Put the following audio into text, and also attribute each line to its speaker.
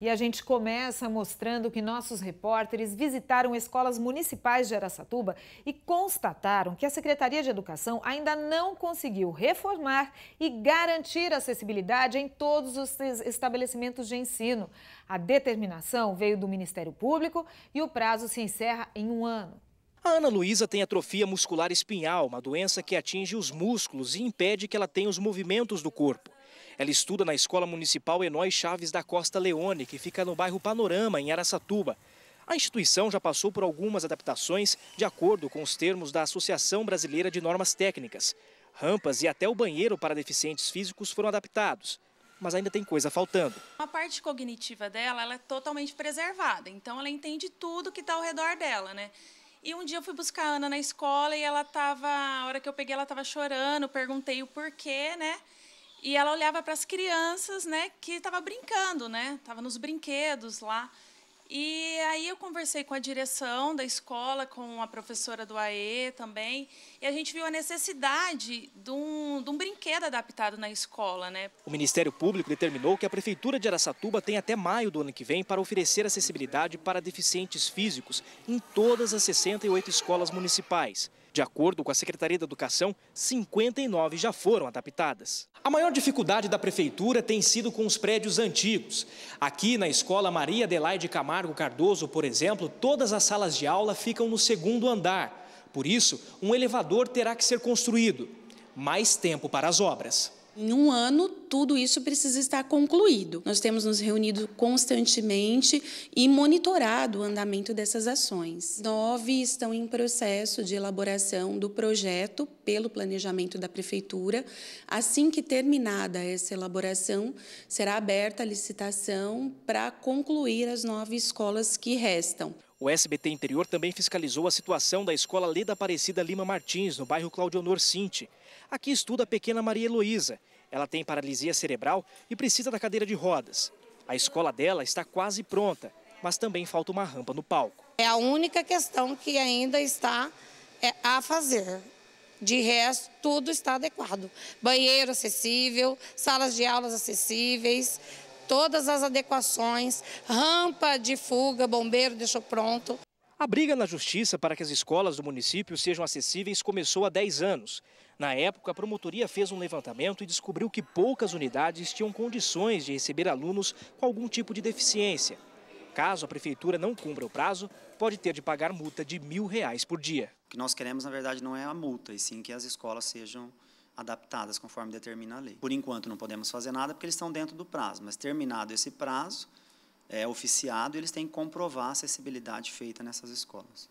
Speaker 1: E a gente começa mostrando que nossos repórteres visitaram escolas municipais de Araçatuba e constataram que a Secretaria de Educação ainda não conseguiu reformar e garantir acessibilidade em todos os estabelecimentos de ensino. A determinação veio do Ministério Público e o prazo se encerra em um ano.
Speaker 2: A Ana Luísa tem atrofia muscular espinhal, uma doença que atinge os músculos e impede que ela tenha os movimentos do corpo. Ela estuda na Escola Municipal Enói Chaves da Costa Leone, que fica no bairro Panorama, em Aracatuba. A instituição já passou por algumas adaptações de acordo com os termos da Associação Brasileira de Normas Técnicas. Rampas e até o banheiro para deficientes físicos foram adaptados, mas ainda tem coisa faltando.
Speaker 3: A parte cognitiva dela é totalmente preservada, então ela entende tudo que está ao redor dela, né? E um dia eu fui buscar a Ana na escola e ela estava, a hora que eu peguei, ela estava chorando, perguntei o porquê, né? E ela olhava para as crianças, né, que estava brincando, né, estava nos brinquedos lá. E aí eu conversei com a direção da escola, com a professora do AE também, e a gente viu a necessidade de um, de um brinquedo adaptado na escola. Né?
Speaker 2: O Ministério Público determinou que a Prefeitura de Araçatuba tem até maio do ano que vem para oferecer acessibilidade para deficientes físicos em todas as 68 escolas municipais. De acordo com a Secretaria da Educação, 59 já foram adaptadas. A maior dificuldade da prefeitura tem sido com os prédios antigos. Aqui na escola Maria Adelaide Camargo Cardoso, por exemplo, todas as salas de aula ficam no segundo andar. Por isso, um elevador terá que ser construído. Mais tempo para as obras.
Speaker 4: Em um ano, tudo isso precisa estar concluído. Nós temos nos reunido constantemente e monitorado o andamento dessas ações. Nove estão em processo de elaboração do projeto pelo planejamento da Prefeitura. Assim que terminada essa elaboração, será aberta a licitação para concluir as nove escolas que restam.
Speaker 2: O SBT Interior também fiscalizou a situação da Escola Leda Aparecida Lima Martins, no bairro Claudio Honor Cinti. Aqui estuda a pequena Maria Heloísa. Ela tem paralisia cerebral e precisa da cadeira de rodas. A escola dela está quase pronta, mas também falta uma rampa no palco.
Speaker 1: É a única questão que ainda está é, a fazer. De resto, tudo está adequado. Banheiro acessível, salas de aulas acessíveis, todas as adequações, rampa de fuga, bombeiro deixou pronto.
Speaker 2: A briga na justiça para que as escolas do município sejam acessíveis começou há 10 anos. Na época, a promotoria fez um levantamento e descobriu que poucas unidades tinham condições de receber alunos com algum tipo de deficiência. Caso a prefeitura não cumpra o prazo, pode ter de pagar multa de mil reais por dia. O que nós queremos, na verdade, não é a multa, e sim que as escolas sejam adaptadas conforme determina a lei. Por enquanto, não podemos fazer nada porque eles estão dentro do prazo, mas terminado esse prazo, é oficiado, eles têm que comprovar a acessibilidade feita nessas escolas.